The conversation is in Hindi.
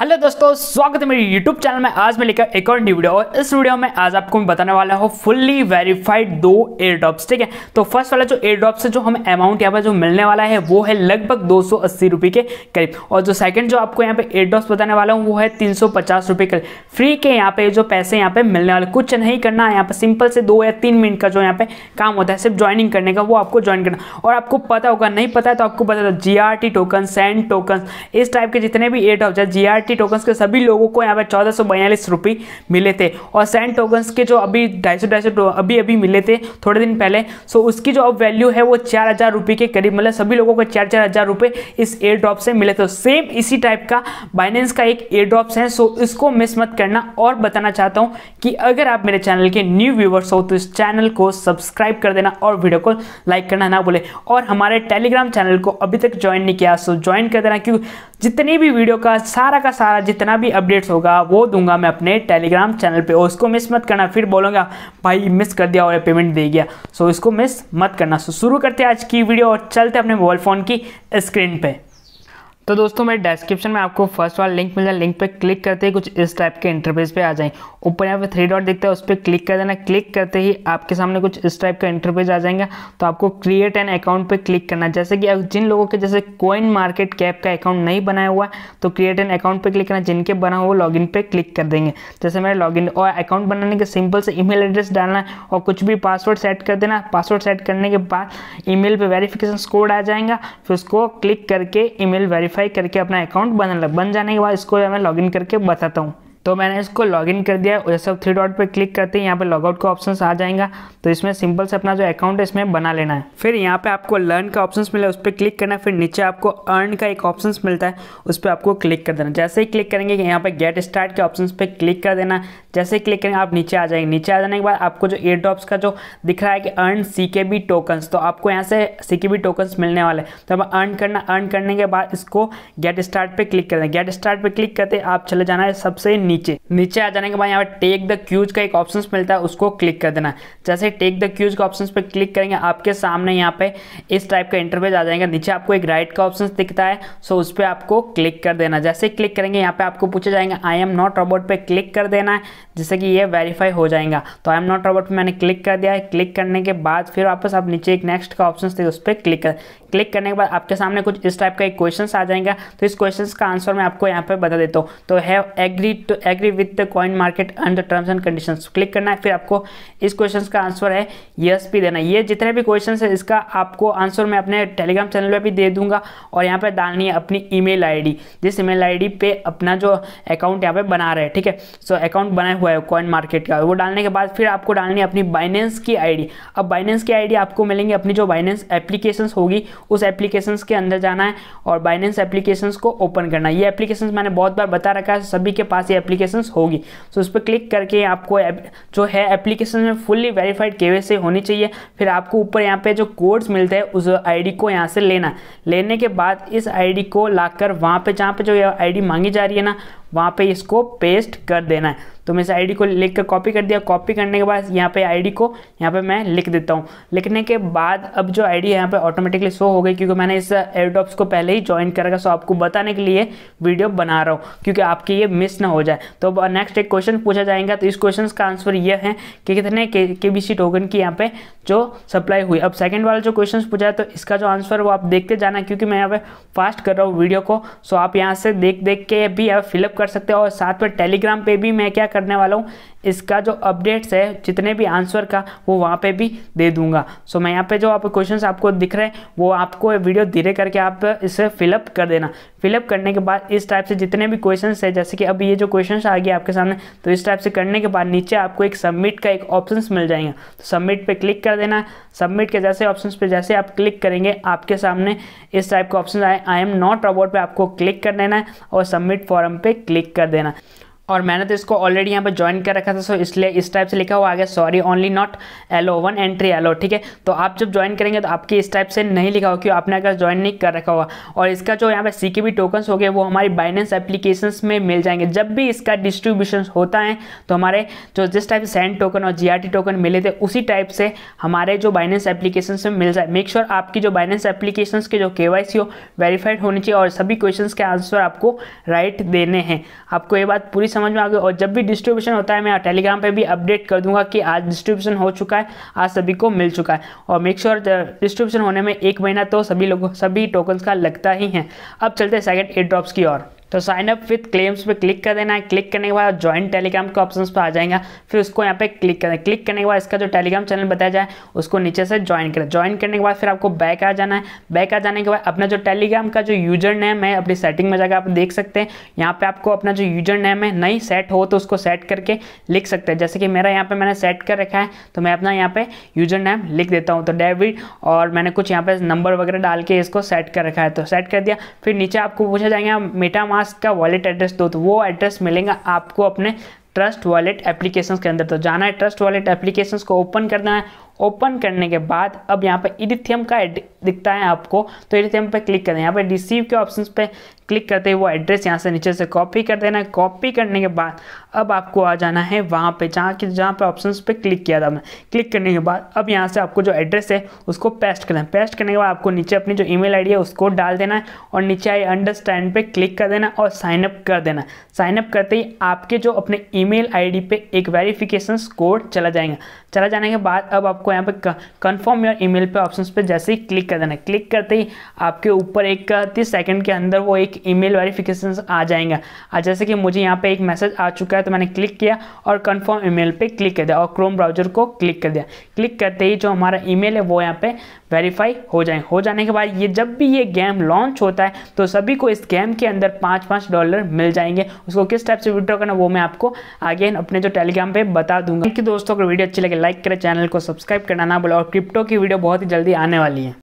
हेलो दोस्तों स्वागत है मेरे यूट्यूब चैनल में आज मैं लेकर एक और न्यू वीडियो और इस वीडियो में आज आपको मैं बताने वाला हूँ फुल्ली वेरीफाइड दो एयर ड्रॉप्स ठीक है तो फर्स्ट वाला जो एयर ड्रॉप्स है जो हमें अमाउंट यहाँ पर जो मिलने वाला है वो है लगभग दो सौ के करीब और जो सेकंड जो आपको यहाँ पे एयर ड्रॉप्स बताने वाला हूँ वो है तीन सौ के करीब फ्री के यहाँ पे जो पैसे यहाँ पे मिलने वाले कुछ नहीं करना है यहाँ पर सिंपल से दो या तीन मिनट का जो यहाँ पे काम होता है सिर्फ ज्वाइनिंग करने का वो आपको ज्वाइन करना और आपको पता होगा नहीं पता है तो आपको पता था जी टोकन सैंड टोकन इस टाइप के जितने भी एयर ड्रॉप्स है जी एनएफटी टोकन्स के सभी लोगों को यहाँ पे चौदह सौ बयालीस रुपये मिले थे और सैन टोकन्स के जो अभी ढाई सौ ढाई सौ तो अभी अभी मिले थे थोड़े दिन पहले सो उसकी जो अब वैल्यू है वो चार हज़ार रुपये के करीब मतलब सभी लोगों को चार चार हज़ार रुपये इस एयर ड्रॉप से मिले थे सेम इसी टाइप का बाइनेंस का एक एयर ड्रॉप्स है सो इसको मिस मत करना और बताना चाहता हूँ कि अगर आप मेरे चैनल के न्यू व्यूवर्स हो तो इस चैनल को सब्सक्राइब कर देना और वीडियो को लाइक करना ना भूलें और हमारे टेलीग्राम चैनल को अभी तक ज्वाइन नहीं किया सो ज्वाइन कर देना क्योंकि जितनी भी वीडियो का सारा का सारा जितना भी अपडेट्स होगा वो दूंगा मैं अपने टेलीग्राम चैनल पे और उसको मिस मत करना फिर बोलूँगा भाई मिस कर दिया और पेमेंट दे गया सो इसको मिस मत करना सो शुरू करते हैं आज की वीडियो और चलते अपने मोबाइल फ़ोन की स्क्रीन पर तो दोस्तों मेरे डिस्क्रिप्शन में आपको फर्स्ट वाला लिंक मिल जाए लिंक पे क्लिक करते ही कुछ इस टाइप के इंटरफेस पे आ जाएं ऊपर यहाँ पे थ्री डॉट दिखता है उस पर क्लिक कर देना क्लिक करते ही आपके सामने कुछ इस टाइप का इंटरफेस आ जाएगा तो आपको क्रिएट एन अकाउंट पे क्लिक करना जैसे कि जिन लोगों के जैसे कोइन मार्केट कैप का अकाउंट नहीं बनाया हुआ है तो क्रिएट एन अकाउंट पर क्लिक करना जिनके बना हुआ इन पर क्लिक कर देंगे जैसे लॉग इन और अकाउंट बनाने के सिंपल से ईमेल एड्रेस डालना है और कुछ भी पासवर्ड सेट कर देना पासवर्ड सेट करने के बाद ईमेल पर वेरीफिकेशन कोड आ जाएगा फिर उसको क्लिक करके ईमेल वेरीफाई वेरीफाई करके अपना अकाउंट बन बन जाने के बाद इसको मैं लॉगिन करके बताता हूँ तो मैंने इसको लॉगिन कर दिया और सब थ्री डॉट पर क्लिक करते हैं यहाँ पे लॉगआउट का ऑप्शन आ जाएगा तो इसमें सिंपल से अपना जो अकाउंट है इसमें बना लेना है फिर यहाँ पे आपको लर्न का ऑप्शन मिला उस पर क्लिक करना है फिर नीचे आपको अर्न का एक ऑप्शन मिलता है उस पर आपको क्लिक कर देना जैसे ही क्लिक करेंगे यहाँ पे गेट स्टार्ट के ऑप्शन पर क्लिक कर देना जैसे ही क्लिक करेंगे आप नीचे आ जाएंगे नीचे आ जाने के बाद आपको जो एयर ड्रॉप्स का जो दिख रहा है कि अर्न सी के बी टोकन्स तो आपको यहाँ से सी के बी टोकन्स मिलने वाले तो आप अर्न करना अर्न करने के बाद इसको गेट स्टार्ट पर क्लिक कर देना गेट स्टार्ट पर क्लिक करते आप चले जाना है सबसे नीचे नीचे आ जाने के बाद यहाँ पर टेक द क्यूज का एक ऑप्शन मिलता है उसको क्लिक कर देना जैसे टेक द क्यूज का ऑप्शन पर क्लिक करेंगे आपके सामने यहाँ पे इस टाइप का इंटरव्यूज आ जाएगा नीचे आपको एक राइट का ऑप्शन दिखता है सो उस पर आपको क्लिक कर देना जैसे क्लिक करेंगे यहाँ पे आपको पूछा जाएगा आई एम नॉट रोबोट पर क्लिक कर देना है जैसे कि ये वेरीफाई हो जाएगा तो आई एम नॉट रोबोट पर मैंने क्लिक कर दिया है क्लिक करने के बाद फिर वापस आप नीचे एक नेक्स्ट का ऑप्शन उस पर क्लिक कर क्लिक करने के बाद आपके सामने कुछ इस टाइप का एक क्वेश्चन आ जाएगा तो इस क्वेश्चन का आंसर मैं आपको यहाँ पे बता देता हूँ तो have agree to agree with the coin market and the terms and condition click करना है फिर आपको इस क्वेश्चन का आंसर है यस भी देना ये जितने भी क्वेश्चन है इसका आपको आंसर मैं अपने टेलीग्राम चैनल पर भी दे दूंगा और यहाँ पर डालनी है अपनी ईमेल आईडी जिस ईमेल आईडी पे अपना जो अकाउंट यहाँ पे बना रहे हैं ठीक है सो अकाउंट बनाया हुआ है कॉइन मार्केट का वो डालने के बाद फिर आपको डालनी है अपनी बाइनेंस की आईडी अब बाइनेंस की आईडी आपको मिलेंगे अपनी जो बाइनेंस एप्लीकेशन होगी उस एप्लीकेशन के अंदर जाना है और बाइनेंस एप्लीकेशन को ओपन करना ये एप्लीकेशन मैंने बहुत बार बता रखा है सभी के पास ये एप्लीकेशन होगी तो so, उस पर क्लिक करके आपको जो है एप्लीकेशन में फुल्ली वेरीफाइड के होनी चाहिए फिर आपको ऊपर यहाँ पे जो कोड्स मिलते हैं उस आईडी को यहाँ से लेना लेने के बाद इस आईडी को लाकर वहाँ पे जहाँ पे जो आई मांगी जा रही है ना वहाँ पे इसको पेस्ट कर देना है तो मैं इस आईडी को लिख कर कॉपी कर दिया कॉपी करने के बाद यहाँ पे आईडी को यहाँ पे मैं लिख देता हूँ लिखने के बाद अब जो आईडी है यहाँ पे ऑटोमेटिकली शो हो गई क्योंकि मैंने इस एयरड्रॉप्स को पहले ही ज्वाइन रखा सो आपको बताने के लिए वीडियो बना रहा हूँ क्योंकि आपकी ये मिस ना हो जाए तो अब नेक्स्ट एक क्वेश्चन पूछा जाएगा तो इस क्वेश्चन का आंसर ये है कि कितने के बी टोकन की यहाँ पे जो सप्लाई हुई अब सेकेंड वाला जो क्वेश्चन पूछा है तो इसका जो आंसर वो आप देखते जाना क्योंकि मैं यहाँ पर फास्ट कर रहा हूँ वीडियो को सो आप यहाँ से देख देख के भी फिलअप कर सकते हो और साथ में टेलीग्राम पे भी मैं क्या करने वाला हूँ इसका जो अपडेट्स है जितने भी आंसर का वो वहाँ पे भी दे दूंगा सो so, मैं यहाँ पे जो आप क्वेश्चंस आपको दिख रहे हैं वो आपको वीडियो धीरे करके आप इसे फिलअप कर देना फिलअप करने के बाद इस टाइप से जितने भी क्वेश्चंस है जैसे कि अभी ये जो क्वेश्चंस आ गया आपके सामने तो इस टाइप से करने के बाद नीचे आपको एक सबमिट का एक ऑप्शन मिल जाएंगे तो सबमिट पर क्लिक कर देना सबमिट के जैसे ऑप्शन पर जैसे आप क्लिक करेंगे आपके सामने इस टाइप का ऑप्शन आए आई एम नॉट रॉबोट पर आपको क्लिक कर देना है और सबमिट फॉरम पर क्लिक कर देना है और मैंने तो इसको ऑलरेडी यहाँ पर ज्वाइन कर रखा था सो इसलिए इस टाइप से लिखा हुआ आ गया sorry only not allow one entry allow ठीक है तो आप जब ज्वाइन करेंगे तो आपके इस टाइप से नहीं लिखा होगा क्यों आपने अगर ज्वाइन नहीं कर रखा होगा और इसका जो यहाँ पर सी के टोकन्स हो गए वो हमारी बाइनेंस एप्लीकेशन में मिल जाएंगे जब भी इसका डिस्ट्रीब्यूशन होता है तो हमारे जो जिस टाइप से सैंड टोकन और जी टोकन मिले थे उसी टाइप से हमारे जो बाइनेंस एप्लीकेशन में मिल जाए मेक श्योर आपकी जो बाइनेंस एप्लीकेशन के जो के हो वेरीफाइड होनी चाहिए और सभी क्वेश्चन के आंसर आपको राइट देने हैं आपको ये बात पूरी समझ में आ गए और जब भी डिस्ट्रीब्यूशन होता है मैं टेलीग्राम पे भी अपडेट कर दूंगा कि आज डिस्ट्रीब्यूशन हो चुका है आज सभी को मिल चुका है और मेक श्योर डिस्ट्रीब्यूशन होने में एक महीना तो सभी लोगों सभी टोकन्स का लगता ही है अब चलते हैं सेकेंड एयर ड्रॉप्स की ओर तो साइन अप विथ क्लेम्स पे क्लिक कर देना है क्लिक करने के बाद ज्वाइन टेलीग्राम के ऑप्शन पर आ जाएगा फिर उसको यहाँ पे क्लिक करें क्लिक करने के बाद इसका जो टेलीग्राम चैनल बताया जाए उसको नीचे से ज्वाइन करें ज्वाइन करने के बाद फिर आपको बैक आ जाना है बैक आ जाने के बाद अपना जो टेलीग्राम का जो यूजर नेम है अपनी सेटिंग में जाकर आप देख सकते हैं यहाँ पे आपको अपना जो यूजर नेम है नहीं सेट हो तो उसको सेट करके लिख सकते हैं जैसे कि मेरा यहाँ पे मैंने सेट कर रखा है तो मैं अपना यहाँ पे यूजर नेम लिख देता हूँ तो डेविड और मैंने कुछ यहाँ पे नंबर वगैरह डाल के इसको सेट कर रखा है तो सेट कर दिया फिर नीचे आपको पूछा जाएगा मेटा मास्क का वॉलेट एड्रेस दो तो वो एड्रेस मिलेगा आपको अपने ट्रस्ट वॉलेट एप्लीकेशन के अंदर तो जाना है ट्रस्ट वॉलेट एप्लीकेशन को ओपन करना है ओपन करने के बाद अब यहाँ पर इडिथियम का दिखता है आपको तो ये हम पे क्लिक करें यहाँ पे रिसीव के ऑप्शन पे क्लिक करते ही वो एड्रेस यहाँ से नीचे से कॉपी कर देना है कॉपी करने के बाद अब आपको आ जाना है वहाँ पे जहाँ कि जहाँ पे ऑप्शन पे क्लिक किया था मैं क्लिक करने के बाद अब यहाँ से आपको जो एड्रेस है उसको पेस्ट करना है पेस्ट करने के बाद आपको नीचे अपनी जो ईमेल आईडी है उसको डाल देना है और नीचे आई अंडरस्टैंड पे क्लिक कर देना और साइनअप कर देना साइनअप करते ही आपके जो अपने ई मेल पे एक वेरीफिकेशन कोड चला जाएगा चला जाने के बाद अब आपको यहाँ पर कन्फर्म योर मेल पर ऑप्शन पर जैसे ही क्लिक कर देना क्लिक करते ही आपके ऊपर एक तीस सेकेंड के अंदर वो एक ईमेल वेरिफिकेशन आ जाएगा आज जैसे कि मुझे यहाँ पे एक मैसेज आ चुका है तो मैंने क्लिक किया और कंफर्म ईमेल पे क्लिक कर दिया और क्रोम ब्राउजर को क्लिक कर दिया क्लिक करते ही जो हमारा ईमेल है वो यहाँ पे वेरीफाई हो जाए हो जाने के बाद ये जब भी ये गेम लॉन्च होता है तो सभी को इस गेम के अंदर पाँच पाँच डॉलर मिल जाएंगे उसको किस टाइप से विड्रॉ करना वो मैं आपको आगे अपने जो टेलीग्राम पे बता दूंगा कि दोस्तों अगर वीडियो अच्छी लगे लाइक करें चैनल को सब्सक्राइब करना ना बोले और क्रिप्टो की वीडियो बहुत ही जल्दी आने वाली है